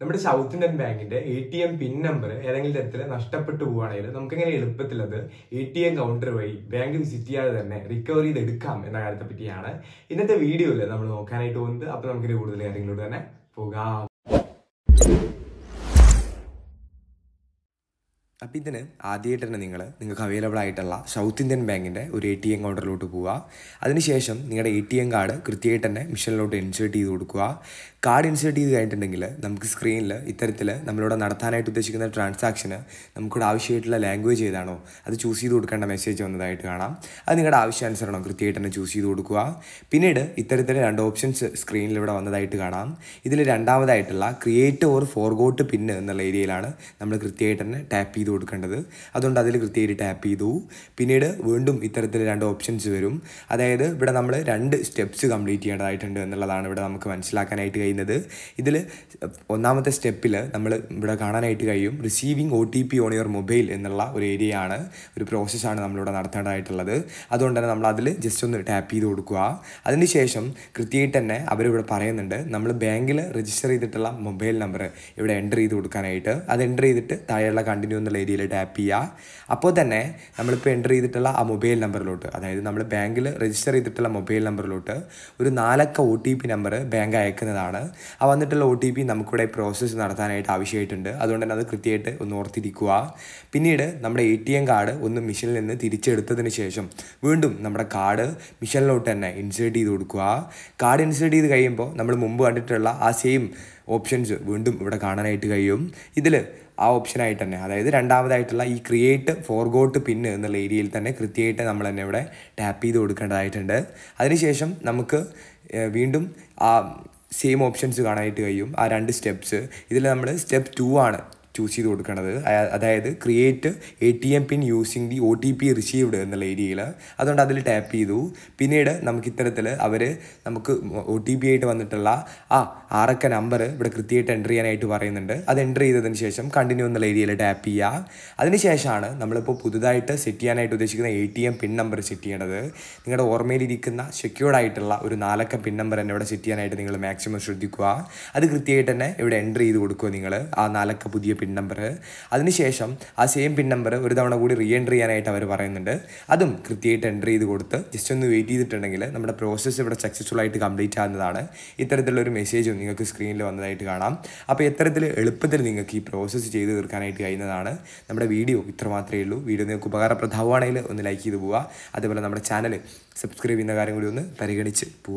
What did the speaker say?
നമ്മുടെ South Indian ബാങ്കിന്റെ A T M pin number ഏതെങ്കിലും തരത്തിൽ നഷ്ടപ്പെട്ടു പോവുകയാണെങ്കിൽ നമുക്ക് എങ്ങനെ എളുപ്പത്തിൽ അത് എ ടി എം കൗണ്ടർ വഴി ബാങ്ക് വിസിറ്റ് ചെയ്യാതെ തന്നെ റിക്കവർ ചെയ്തെടുക്കാം എന്ന കാര്യത്തെ പറ്റിയാണ് ഇന്നത്തെ വീഡിയോയിൽ നമ്മൾ നോക്കാനായിട്ട് പോകുന്നത് അപ്പോൾ നമുക്ക് കൂടുതൽ കാര്യങ്ങളോട് തന്നെ പോകാം അപ്പോൾ ഇതിന് ആദ്യമായിട്ട് തന്നെ നിങ്ങൾ നിങ്ങൾക്ക് അവൈലബിൾ ആയിട്ടുള്ള സൗത്ത് ഇന്ത്യൻ ബാങ്കിൻ്റെ ഒരു എ ടി എം കൗണ്ടറിലോട്ട് പോവുക അതിനുശേഷം നിങ്ങളുടെ എ ടി എം കാർഡ് കൃത്യമായിട്ട് തന്നെ മിഷനിലോട്ട് ഇൻസേർട്ട് ചെയ്ത് കൊടുക്കുക കാർഡ് ഇൻസേർട്ട് ചെയ്ത് കഴിഞ്ഞിട്ടുണ്ടെങ്കിൽ നമുക്ക് സ്ക്രീനിൽ ഇത്തരത്തിൽ നമ്മളോട് നടത്താനായിട്ട് ഉദ്ദേശിക്കുന്ന ട്രാൻസാക്ഷന് നമുക്കിവിടെ ആവശ്യമായിട്ടുള്ള ലാംഗ്വേജ് ഏതാണോ അത് ചൂസ് ചെയ്ത് കൊടുക്കേണ്ട മെസ്സേജ് വന്നതായിട്ട് കാണാം അത് നിങ്ങളുടെ ആവശ്യാനുസരണം കൃത്യമായിട്ട് തന്നെ ചൂസ് ചെയ്ത് കൊടുക്കുക പിന്നീട് ഇത്തരത്തിൽ രണ്ട് ഓപ്ഷൻസ് സ്ക്രീനിൽ ഇവിടെ വന്നതായിട്ട് കാണാം ഇതിൽ രണ്ടാമതായിട്ടുള്ള ക്രിയേറ്റ് ഓർ ഫോർഗോട്ട് പിന്ന് എന്നുള്ള ഏരിയയിലാണ് നമ്മൾ കൃത്യമായിട്ട് തന്നെ ടാപ്പ് ചെയ്ത് ചെയ്ത് കൊടുക്കേണ്ടത് അതുകൊണ്ട് അതിൽ കൃത്യമായിട്ട് ടാപ്പ് ചെയ്തു പിന്നീട് വീണ്ടും ഇത്തരത്തിൽ രണ്ട് ഓപ്ഷൻസ് വരും അതായത് ഇവിടെ നമ്മൾ രണ്ട് സ്റ്റെപ്സ് കംപ്ലീറ്റ് ചെയ്യേണ്ടതായിട്ടുണ്ട് എന്നുള്ളതാണ് ഇവിടെ നമുക്ക് മനസ്സിലാക്കാനായിട്ട് കഴിയുന്നത് ഇതിൽ ഒന്നാമത്തെ സ്റ്റെപ്പിൽ നമ്മൾ ഇവിടെ കാണാനായിട്ട് കഴിയും receiving O T P on your mobile എന്നുള്ള ഒരു ഏരിയ ആണ് ഒരു പ്രോസസ്സാണ് നമ്മളിവിടെ നടത്തേണ്ടതായിട്ടുള്ളത് അതുകൊണ്ട് തന്നെ നമ്മൾ അതിൽ ജസ്റ്റ് ഒന്ന് ടാപ്പ് ചെയ്ത് കൊടുക്കുക അതിനുശേഷം കൃത്യമായിട്ട് തന്നെ അവരിവിടെ പറയുന്നുണ്ട് നമ്മൾ ബാങ്കിൽ രജിസ്റ്റർ ചെയ്തിട്ടുള്ള മൊബൈൽ നമ്പർ ഇവിടെ എൻ്റർ ചെയ്ത് കൊടുക്കാനായിട്ട് അത് എൻ്റർ ചെയ്തിട്ട് താഴെയുള്ള കണ്ടിന്യൂ എന്നുള്ള ഏരിയയിൽ ടാപ്പ് ചെയ്യുക അപ്പോൾ തന്നെ നമ്മളിപ്പോൾ എൻ്റർ ചെയ്തിട്ടുള്ള ആ മൊബൈൽ നമ്പറിലോട്ട് അതായത് നമ്മൾ ബാങ്കിൽ രജിസ്റ്റർ ചെയ്തിട്ടുള്ള മൊബൈൽ നമ്പറിലോട്ട് ഒരു നാലക്ക O T P number bank അയക്കുന്നതാണ് ആ വന്നിട്ടുള്ള ഒ ടി പി നമുക്കിവിടെ പ്രോസസ്സ് നടത്താനായിട്ട് ആവശ്യമായിട്ടുണ്ട് അതുകൊണ്ട് തന്നെ അത് കൃത്യമായിട്ട് ഒന്ന് ഓർത്തിരിക്കുക പിന്നീട് നമ്മുടെ എ ടി എം കാർഡ് ഒന്ന് മിഷനിൽ നിന്ന് തിരിച്ചെടുത്തതിന് ശേഷം വീണ്ടും നമ്മുടെ കാർഡ് മിഷനിലോട്ട് തന്നെ ഇൻസേർട്ട് ചെയ്ത് കൊടുക്കുക കാർഡ് ഇൻസേർട്ട് ചെയ്ത് കഴിയുമ്പോൾ നമ്മൾ മുമ്പ് കണ്ടിട്ടുള്ള ആ സെയിം ഓപ്ഷൻസ് വീണ്ടും ഇവിടെ കാണാനായിട്ട് കഴിയും ഇതിൽ ആ ഓപ്ഷനായിട്ട് തന്നെ അതായത് രണ്ടാമതായിട്ടുള്ള ഈ ക്രിയേറ്റ് ഫോർഗോട്ട് പിന്ന് എന്നുള്ള ഏരിയയിൽ തന്നെ കൃത്യമായിട്ട് നമ്മൾ തന്നെ ഇവിടെ ടാപ്പ് ചെയ്ത് കൊടുക്കേണ്ടതായിട്ടുണ്ട് അതിനുശേഷം നമുക്ക് വീണ്ടും ആ സെയിം ഓപ്ഷൻസ് കാണാനായിട്ട് കഴിയും ആ രണ്ട് സ്റ്റെപ്സ് ഇതിൽ നമ്മൾ സ്റ്റെപ്പ് ടു ആണ് ചൂസ് ചെയ്ത് കൊടുക്കേണ്ടത് അതായത് create A T M pin using the O T P received എന്നുള്ള ഏരിയയിൽ അതുകൊണ്ട് അതിൽ ടാപ്പ് ചെയ്തു പിന്നീട് നമുക്ക് ഇത്തരത്തിൽ അവർ നമുക്ക് ഒ ടി പി ആയിട്ട് വന്നിട്ടുള്ള ആ ആറക്ക നമ്പർ ഇവിടെ കൃത്യമായിട്ട് എൻ്റർ ചെയ്യാനായിട്ട് പറയുന്നുണ്ട് അത് എൻ്റർ ചെയ്തതിന് ശേഷം കണ്ടിന്യൂ എന്നുള്ള ഏരിയയിൽ ടാപ്പ് ചെയ്യുക അതിനുശേഷമാണ് നമ്മളിപ്പോൾ പുതുതായിട്ട് സെറ്റ് ചെയ്യാനായിട്ട് ഉദ്ദേശിക്കുന്ന A T M pin number set ചെയ്യേണ്ടത് നിങ്ങളുടെ ഓർമ്മയിലിരിക്കുന്ന സെക്യൂർഡ് ആയിട്ടുള്ള ഒരു നാലക്ക പിൻ നമ്പർ തന്നെ ഇവിടെ സെറ്റ് ചെയ്യാനായിട്ട് നിങ്ങൾ മാക്സിമം ശ്രദ്ധിക്കുക അത് കൃത്യമായിട്ട് തന്നെ ഇവിടെ എൻ്റർ ചെയ്ത് കൊടുക്കുക നിങ്ങൾ ആ നാലക്ക പുതിയ പിൻ പിൻ നമ്പർ അതിനുശേഷം ആ സെയിം പിൻ നമ്പർ ഒരു തവണ കൂടി റീ എൻട്രി ചെയ്യാനായിട്ട് അവർ പറയുന്നുണ്ട് അതും കൃത്യമായിട്ട് എൻട്രി ചെയ്ത് കൊടുത്ത് ജസ്റ്റ് ഒന്ന് വെയിറ്റ് ചെയ്തിട്ടുണ്ടെങ്കിൽ നമ്മുടെ പ്രോസസ്സ് ഇവിടെ സക്സസ്ഫുൾ ആയിട്ട് കംപ്ലീറ്റ് ആകുന്നതാണ് ഒരു മെസ്സേജും നിങ്ങൾക്ക് സ്ക്രീനിൽ വന്നതായിട്ട് കാണാം അപ്പോൾ ഇത്തരത്തിൽ എളുപ്പത്തിൽ നിങ്ങൾക്ക് ഈ പ്രോസസ്സ് ചെയ്ത് തീർക്കാനായിട്ട് കഴിയുന്നതാണ് നമ്മുടെ വീഡിയോ ഇത്ര മാത്രമേ ഉള്ളൂ വീഡിയോ നിങ്ങൾക്ക് ഉപകാരപ്രദമാവുകയാണെങ്കിൽ ഒന്ന് ലൈക്ക് ചെയ്ത് പോവുക അതുപോലെ നമ്മുടെ ചാനൽ സബ്സ്ക്രൈബ് ചെയ്യുന്ന കാര്യം കൂടി ഒന്ന് പരിഗണിച്ച് പോവുക